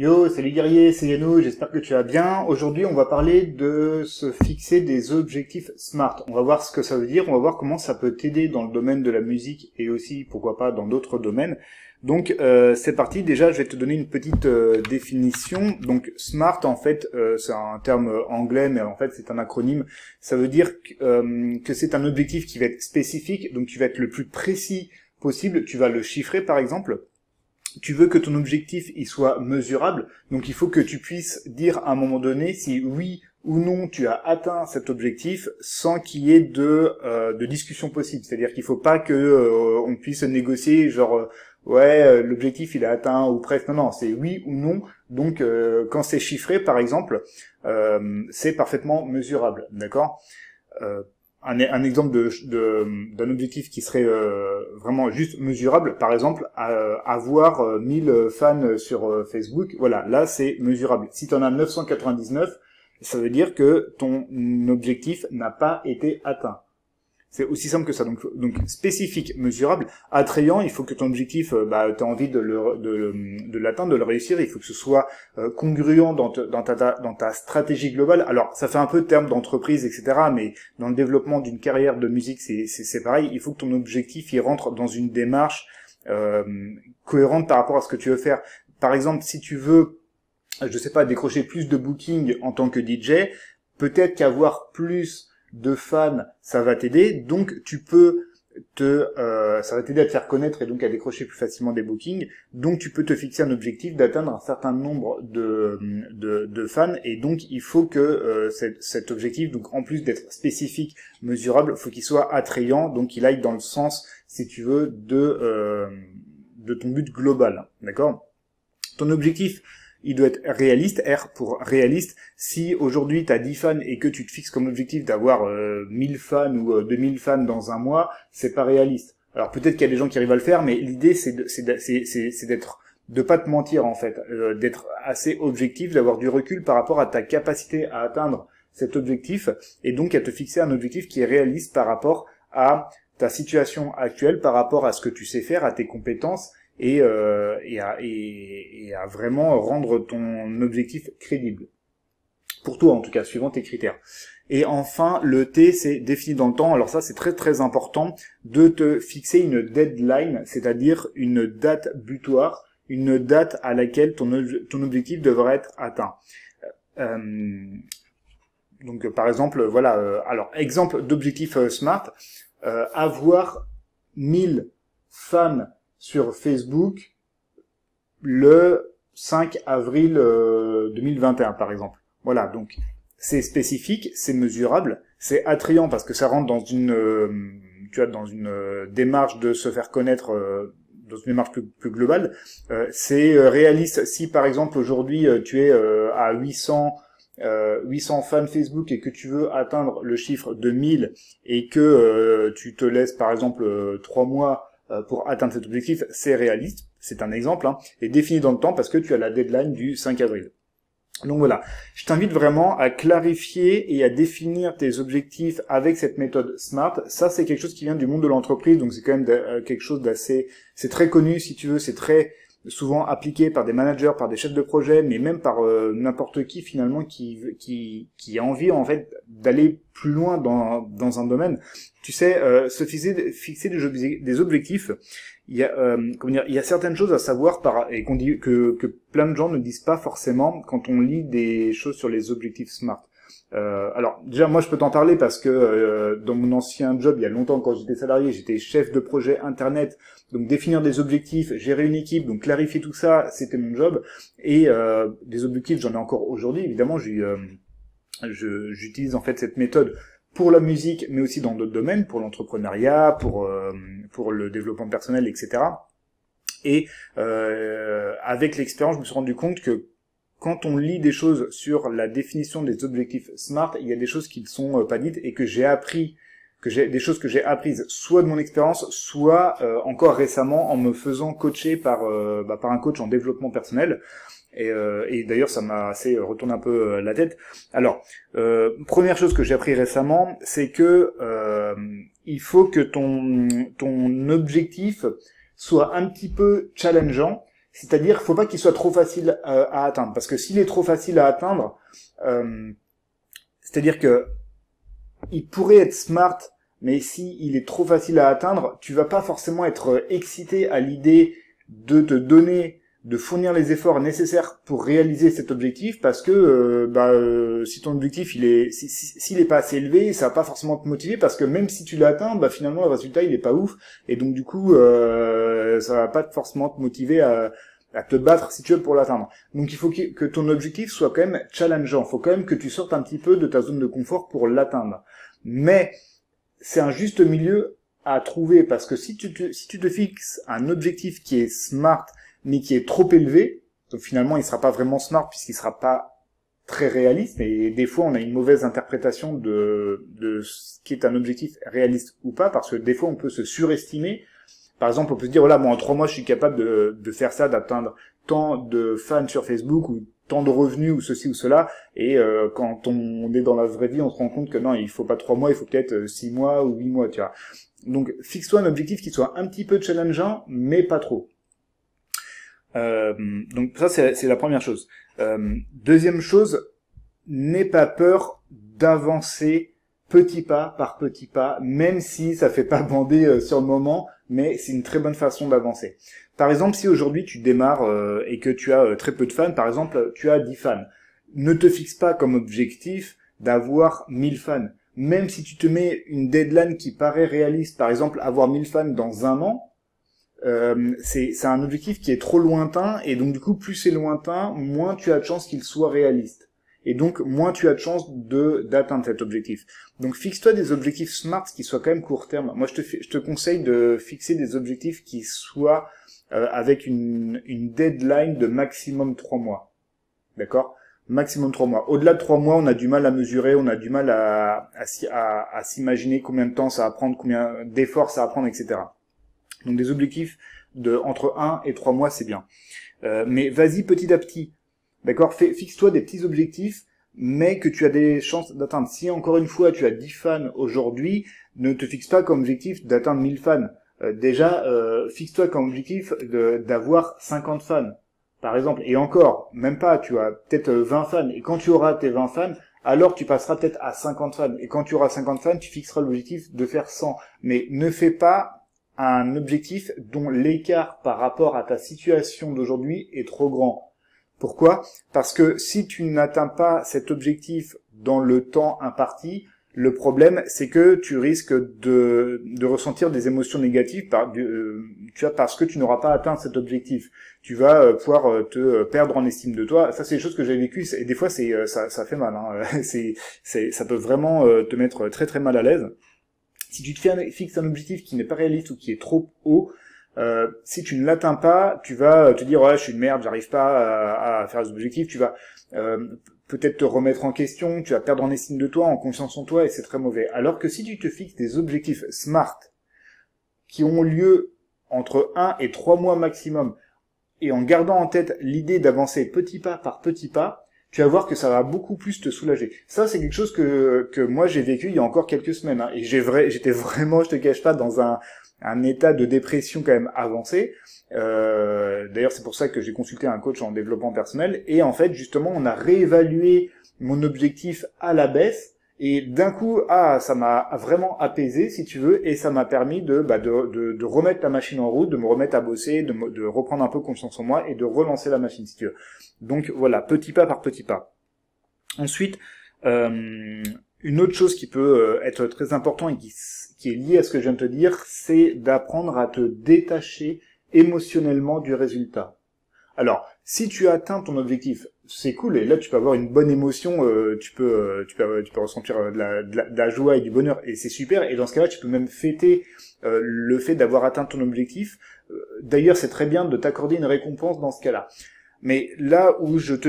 Yo, salut Guerrier, c'est Yano, j'espère que tu vas bien. Aujourd'hui, on va parler de se fixer des objectifs SMART. On va voir ce que ça veut dire, on va voir comment ça peut t'aider dans le domaine de la musique et aussi, pourquoi pas, dans d'autres domaines. Donc, euh, c'est parti. Déjà, je vais te donner une petite euh, définition. Donc, SMART, en fait, euh, c'est un terme anglais, mais en fait, c'est un acronyme. Ça veut dire que, que c'est un objectif qui va être spécifique, donc tu vas être le plus précis possible. Tu vas le chiffrer, par exemple tu veux que ton objectif il soit mesurable, donc il faut que tu puisses dire à un moment donné si oui ou non tu as atteint cet objectif sans qu'il y ait de, euh, de discussion possible. C'est-à-dire qu'il faut pas que euh, on puisse négocier genre euh, ouais l'objectif il est atteint ou presque. Non non c'est oui ou non. Donc quand c'est chiffré par exemple c'est parfaitement mesurable, d'accord un, exemple d'un objectif qui serait vraiment juste mesurable. Par exemple, avoir 1000 euh, fans sur euh, Facebook, voilà, là c'est mesurable. Si tu en as 999, ça veut dire que ton objectif n'a pas été atteint. C'est aussi simple que ça. Donc, spécifique, mesurable, attrayant. Il faut que ton objectif, euh, bah, as envie de le, de, l'atteindre, de le réussir. Il faut que ce soit euh, congruent dans, dans, ta, dans ta stratégie globale. Alors, ça fait un peu terme d'entreprise, etc. Mais dans le développement d'une carrière de musique, c'est pareil. Il faut que ton objectif il rentre dans une démarche euh, cohérente par rapport à ce que tu veux faire. Par exemple, si tu veux, je sais pas, décrocher plus de booking en tant que DJ, peut-être qu'avoir plus de fans, ça va t'aider. Donc tu peux te, euh, ça va t'aider à te faire connaître et donc à décrocher plus facilement des bookings. Donc tu peux te fixer un objectif d'atteindre un certain nombre de, de, fans et donc il faut que euh, cet, cet, objectif, donc en plus d'être spécifique, mesurable, faut qu'il soit attrayant, donc il aille dans le sens, si tu veux, de euh, de ton but global, d'accord Ton objectif, il doit être réaliste, R pour réaliste. Si aujourd'hui tu as 10 fans et que tu te fixes comme objectif d'avoir 1000 euh, fans ou 2000 euh, fans dans un mois, c'est pas réaliste. Alors peut-être qu'il y a des gens qui arrivent à le faire, mais l'idée c'est d'être de pas te mentir en fait, euh, d'être assez objectif, d'avoir du recul par rapport à ta capacité à atteindre cet objectif et donc à te fixer un objectif qui est réaliste par rapport à ta situation actuelle, par rapport à ce que tu sais faire, à tes compétences euh, et, et, à, vraiment rendre ton objectif crédible. Pour toi en tout cas, suivant tes critères. Et enfin, le T, c'est défini dans le temps. Alors ça, c'est très très important de te fixer une deadline, c'est-à-dire une date butoir, une date à laquelle ton, ton objectif devrait être atteint. Euh, euh, donc par exemple, voilà, alors exemple d'objectif SMART, avoir 1000 femmes sur Facebook le 5 avril 2021, euh, par exemple. Voilà, donc c'est spécifique, c'est mesurable, c'est attrayant parce que ça rentre dans une, euh, tu as dans une euh, démarche de se faire connaître dans une démarche plus, globale. c'est réaliste. Si par exemple aujourd'hui tu es à 800 800 fans Facebook et que tu veux atteindre le chiffre de 1000 et que tu te laisses par exemple 3 mois euh, pour atteindre cet objectif, c'est réaliste, c'est un exemple, hein, et défini dans le temps parce que tu as la deadline du 5 avril. Donc voilà, je t'invite vraiment à clarifier et à définir tes objectifs avec cette méthode SMART. Ça, c'est quelque chose qui vient du monde de l'entreprise, donc c'est quand même euh, quelque chose d'assez... C'est très connu, si tu veux, c'est très souvent appliqué par des managers, par des chefs de projet, mais même par euh, n'importe qui finalement qui, qui, qui a envie en fait d'aller plus loin dans, dans un domaine. Tu sais, euh, se fixer, des, des objectifs, il y a euh, comment dire, il y a certaines choses à savoir par et qu'on dit que, que plein de gens ne disent pas forcément quand on lit des choses sur les objectifs SMART. Euh, alors déjà moi je peux t'en parler parce que euh, dans mon ancien job il y a longtemps quand j'étais salarié j'étais chef de projet internet donc définir des objectifs gérer une équipe donc clarifier tout ça c'était mon job et euh, des objectifs j'en ai encore aujourd'hui évidemment euh, j'utilise en fait cette méthode pour la musique mais aussi dans d'autres domaines pour l'entrepreneuriat pour pour le développement personnel etc et avec l'expérience, je me suis rendu compte que quand on lit des choses sur la définition des objectifs SMART, il y a des choses qui ne sont euh, pas dites et que j'ai appris, que j'ai des choses que j'ai apprises soit de mon expérience, soit euh, encore récemment en me faisant coacher par euh, bah, par un coach en développement personnel. Et, d'ailleurs, ça m'a assez retourné un peu la tête. Alors, première chose que j'ai appris récemment, c'est que il faut que ton ton objectif soit un petit peu challengeant c'est-à-dire faut pas qu'il soit trop facile euh, à atteindre, parce que s'il est trop facile à atteindre, euh, c'est-à-dire que il pourrait être smart, mais si il est trop facile à atteindre, tu vas pas forcément être euh, excité à l'idée de te donner de fournir les efforts nécessaires pour réaliser cet objectif parce que euh, bah, euh, si ton objectif il est s'il si, est pas assez élevé ça va pas forcément te motiver parce que même si tu l'atteins bah finalement le résultat il est pas ouf et donc du coup euh, ça va pas forcément te motiver à, te battre si tu veux pour l'atteindre donc il faut que, ton objectif soit quand même challengeant il faut quand même que tu sortes un petit peu de ta zone de confort pour l'atteindre mais c'est un juste milieu à trouver parce que si tu si tu te fixes un objectif qui est smart mais qui est trop élevé. Donc finalement, il sera pas vraiment smart puisqu'il sera pas très réaliste. Et des fois, on a une mauvaise interprétation de, ce qui est un objectif réaliste ou pas, parce que des fois, on peut se surestimer. Par exemple, on peut se dire, voilà, oh moi, en trois mois, je suis capable de, faire ça, d'atteindre tant de fans sur Facebook ou tant de revenus ou ceci ou cela. Et euh, quand on est dans la vraie vie, on se rend compte que non, il faut pas trois mois, il faut peut-être euh, six mois ou huit mois, tu vois. Donc, fixe-toi un objectif qui soit un petit peu challengeant, mais pas trop. Euh, donc ça, c'est la première chose. Euh, deuxième chose, n'aie pas peur d'avancer petit pas par petit pas, même si ça fait pas bander euh, sur le moment, mais c'est une très bonne façon d'avancer. Par exemple, si aujourd'hui tu démarres et que tu as très peu de fans, par exemple, tu as 10 fans, ne te fixe pas comme objectif d'avoir 1000 fans. Même si tu te mets une deadline qui paraît réaliste, par exemple avoir 1000 fans dans un an, euh, c'est un objectif qui est trop lointain et donc du coup plus c'est lointain, moins tu as de chances qu'il soit réaliste. Et donc moins tu as de chances de d'atteindre cet objectif. Donc fixe-toi des objectifs smart qui soient quand même court terme. Moi je te, je te conseille de fixer des objectifs qui soient euh, avec une, une deadline de maximum 3 mois. D'accord maximum trois mois. Au-delà de trois mois, on a du mal à mesurer, on a du mal à, à, à s'imaginer combien de temps ça va prendre, combien d'efforts ça va prendre, etc. Donc des objectifs de entre 1 et 3 mois, c'est bien. Euh, mais vas-y petit à petit. D'accord Fixe-toi des petits objectifs, mais que tu as des chances d'atteindre. Si encore une fois tu as 10 fans aujourd'hui, ne te fixe pas comme objectif d'atteindre 1000 fans. Euh, déjà, euh, fixe-toi comme objectif d'avoir 50 fans, par exemple. Et encore, même pas, tu as peut-être 20 fans. Et quand tu auras tes 20 fans, alors tu passeras peut-être à 50 fans. Et quand tu auras 50 fans, tu fixeras l'objectif de faire 100. Mais ne fais pas un objectif dont l'écart par rapport à ta situation d'aujourd'hui est trop grand. Pourquoi Parce que si tu n'atteins pas cet objectif dans le temps imparti, le problème, c'est que tu risques de, ressentir des émotions négatives euh, parce que tu n'auras pas atteint cet objectif. Tu vas euh, pouvoir euh, te perdre en estime de toi. Ça, c'est des choses que j'ai vécues et des fois, c'est ça, ça, fait mal. Hein. c'est, ça peut vraiment te mettre très très mal à l'aise. Si tu te fixes un objectif qui n'est pas réaliste ou qui est trop haut, euh, si tu ne l'atteins pas, tu vas euh, te dire je suis une merde, j'arrive pas euh, à, faire cet objectifs, tu vas peut-être te remettre en question, tu vas perdre en estime de toi, en confiance en toi et c'est très mauvais. Alors que si tu te fixes des objectifs smart qui ont lieu entre 1 et 3 mois maximum et en gardant en tête l'idée d'avancer petit pas par petit pas, tu vas voir que ça va beaucoup plus te soulager. Ça, c'est quelque chose que, que moi j'ai vécu il y a encore quelques semaines. Hein. et j'ai vrai, j'étais vraiment, je te cache pas, dans un, un état de dépression quand même avancé. Euh, d'ailleurs, c'est pour ça que j'ai consulté un coach en développement personnel. Et en fait, justement, on a réévalué mon objectif à la baisse et d'un coup, ah, ça m'a vraiment apaisé, si tu veux, et ça m'a permis de, bah, de, remettre la machine en route, de me remettre à bosser, de, reprendre un peu confiance en moi et de relancer la machine, si tu veux. Donc voilà, petit pas par petit pas. Ensuite, euh, une autre chose qui peut euh, être très importante et qui, est liée à ce que je viens de te dire, c'est d'apprendre à te détacher émotionnellement du résultat. Alors, si tu atteins ton objectif, c'est cool et là tu peux avoir une bonne émotion euh, tu peux euh, tu peux euh, tu peux ressentir de la, joie et du bonheur et c'est super et dans ce cas-là tu peux même fêter le fait d'avoir atteint ton objectif d'ailleurs c'est très bien de t'accorder une récompense dans ce cas-là mais là où je te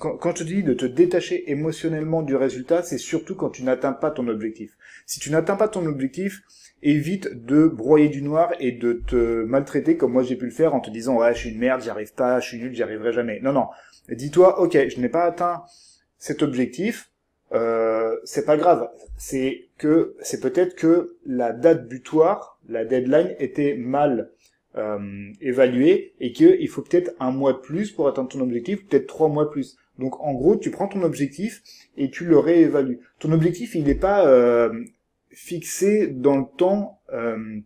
quand, quand, je te dis de te détacher émotionnellement du résultat c'est surtout quand tu n'atteins pas ton objectif si tu n'atteins pas ton objectif évite de broyer du noir et de te maltraiter comme moi j'ai pu le faire en te disant ouais «Ah, je suis une merde j'y arrive pas je suis nul j'y arriverai jamais non non Dis-toi, ok, je n'ai pas atteint cet objectif, euh, c'est pas grave. C'est que c'est peut-être que la date butoir, la deadline était mal euh, évaluée et qu'il faut peut-être un mois de plus pour atteindre ton objectif, peut-être trois mois de plus. Donc en gros, tu prends ton objectif et tu le réévalues. Ton objectif, il n'est pas euh, fixé dans le temps. Euh,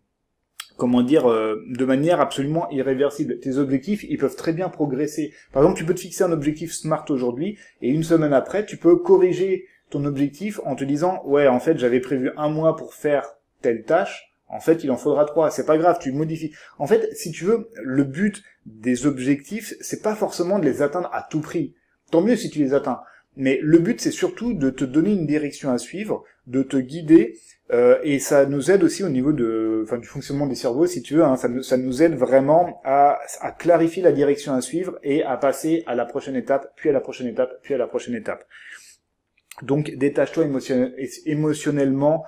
comment dire, euh, de manière absolument irréversible. Tes objectifs, ils peuvent très bien progresser. Par exemple, tu peux te fixer un objectif smart aujourd'hui et une semaine après, tu peux corriger ton objectif en te disant, ouais, en fait, j'avais prévu un mois pour faire telle tâche. En fait, il en faudra trois. C'est pas grave, tu modifies. En fait, si tu veux, le but des objectifs, c'est pas forcément de les atteindre à tout prix. Tant mieux si tu les atteins. Mais le but, c'est surtout de te donner une direction à suivre, de te guider euh, et ça nous aide aussi au niveau de, enfin, du fonctionnement des cerveaux, si tu veux. Hein. ça, nous, aide vraiment à, clarifier la direction à suivre et à passer à la prochaine étape, puis à la prochaine étape, puis à la prochaine étape. Donc détache-toi émotionnellement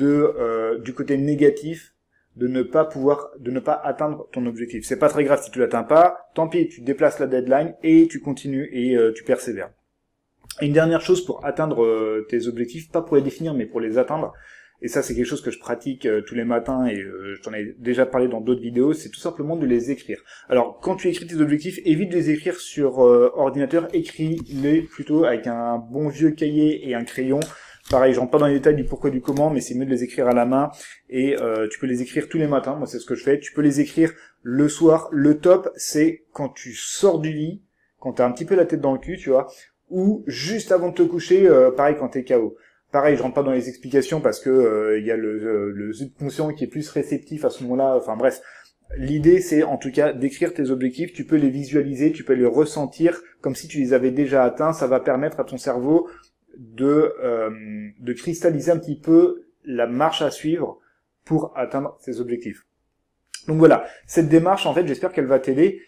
euh, du côté négatif de ne pas pouvoir, de ne pas atteindre ton objectif. C'est pas très grave si tu l'atteins pas. Tant pis, tu déplaces la deadline et tu continues et euh, tu persévères. une dernière chose pour atteindre tes objectifs, pas pour les définir mais pour les atteindre, et ça, c'est quelque chose que je pratique euh, tous les matins et euh, je t'en ai déjà parlé dans d'autres vidéos, c'est tout simplement de les écrire. Alors, quand tu écris tes objectifs, évite de les écrire sur euh, ordinateur, écris-les plutôt avec un bon vieux cahier et un crayon. Pareil, je rentre pas dans les détails du pourquoi du comment, mais c'est mieux de les écrire à la main. Et tu peux les écrire tous les matins, moi c'est ce que je fais. Tu peux les écrire le soir. Le top, c'est quand tu sors du lit, quand tu as un petit peu la tête dans le cul, tu vois, ou juste avant de te coucher, pareil quand t'es KO. Pareil, je rentre pas dans les explications parce que euh, il y a le, euh, le subconscient qui est plus réceptif à ce moment-là. Enfin bref, L'idée, c'est en tout cas d'écrire tes objectifs. Tu peux les visualiser, tu peux les ressentir comme si tu les avais déjà atteints. Ça va permettre à ton cerveau de, euh, de cristalliser un petit peu la marche à suivre pour atteindre ses objectifs. Donc voilà, cette démarche, en fait, j'espère qu'elle va t'aider.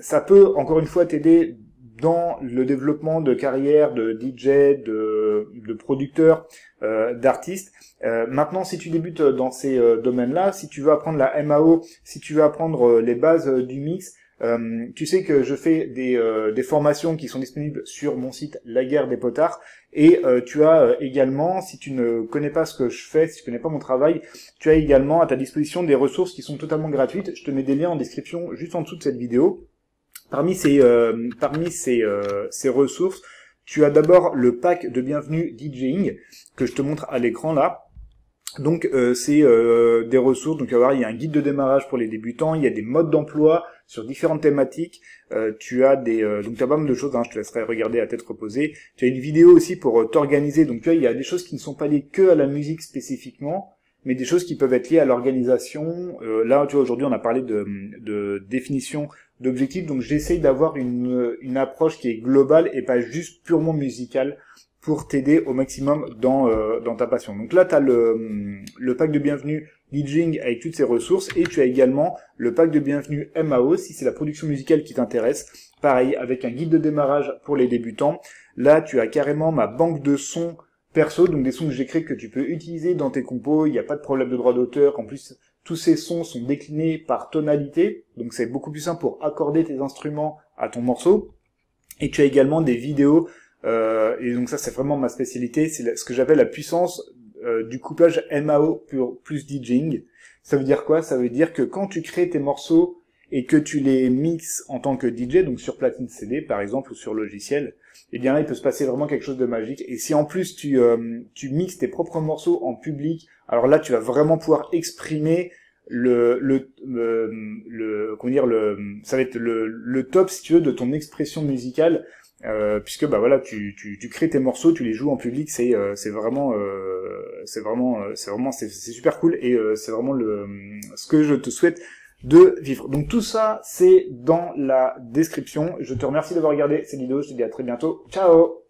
ça peut, encore une fois, t'aider dans le développement de carrière de DJ, de, producteurs, producteur, d'artistes. Euh, maintenant, si tu débutes euh, dans ces euh, domaines-là, si tu veux apprendre la MAO, si tu veux apprendre les bases du mix, tu sais que je fais des, formations qui sont disponibles sur mon site La Guerre des Potards. Et tu as également, si tu ne connais pas ce que je fais, si tu connais pas mon travail, tu as également à ta disposition des ressources qui sont totalement gratuites. Je te mets des liens en description juste en dessous de cette vidéo. Parmi ces, euh, parmi ces, euh, ces ressources, tu as d'abord le pack de bienvenue DJing que je te montre à l'écran là. Donc euh, c'est des ressources, donc il y a un guide de démarrage pour les débutants, il y a des modes d'emploi sur différentes thématiques, tu as des donc tu pas mal de choses, hein, je te laisserai regarder à tête reposée, tu as une vidéo aussi pour t'organiser, donc tu vois il y a des choses qui ne sont pas liées que à la musique spécifiquement, mais des choses qui peuvent être liées à l'organisation. Euh, là, tu vois, aujourd'hui, on a parlé de, définition d'objectifs, donc j'essaye d'avoir une, une approche qui est globale et pas juste purement musicale pour t'aider au maximum dans, euh, dans ta passion. Donc là, tu as le, le pack de bienvenue DJing avec toutes ses ressources et tu as également le pack de bienvenue MAO si c'est la production musicale qui t'intéresse. Pareil, avec un guide de démarrage pour les débutants. Là, tu as carrément ma banque de sons perso, donc des sons que j'ai créés que tu peux utiliser dans tes compos, il n'y a pas de problème de droit d'auteur, en plus tous ces sons sont déclinés par tonalité, donc c'est beaucoup plus simple pour accorder tes instruments à ton morceau. Et tu as également des vidéos, euh, et donc ça c'est vraiment ma spécialité, c'est ce que j'appelle la puissance euh, du couplage MAO plus DJing. Ça veut dire quoi Ça veut dire que quand tu crées tes morceaux et que tu les mixes en tant que DJ, donc sur platine CD par exemple ou sur logiciel, et eh bien là il peut se passer vraiment quelque chose de magique. Et si en plus tu, euh, tu mixes tes propres morceaux en public, alors là tu vas vraiment pouvoir exprimer le le euh, le, comment dire le ça va être le, le top si tu veux de ton expression musicale euh, puisque bah voilà tu, tu, crées tes morceaux tu les joues en public c'est c'est vraiment c'est vraiment c'est vraiment c'est super cool et c'est vraiment le ce que je te souhaite de vivre. Donc tout ça, c'est dans la description. Je te remercie d'avoir regardé cette vidéo. Je te dis à très bientôt. Ciao